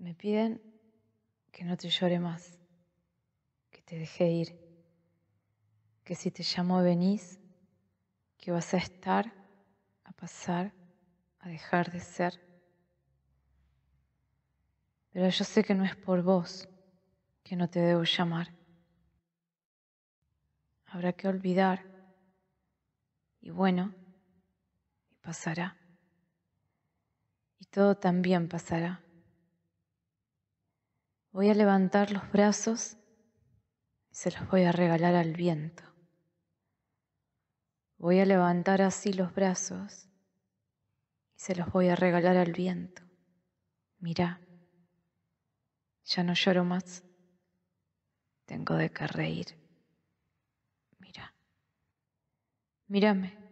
Me piden que no te llore más, que te deje ir, que si te llamo venís, que vas a estar, a pasar, a dejar de ser. Pero yo sé que no es por vos que no te debo llamar. Habrá que olvidar y bueno, y pasará. Y todo también pasará. Voy a levantar los brazos y se los voy a regalar al viento. Voy a levantar así los brazos y se los voy a regalar al viento. Mirá, ya no lloro más. Tengo de qué reír. Mirá. Mírame.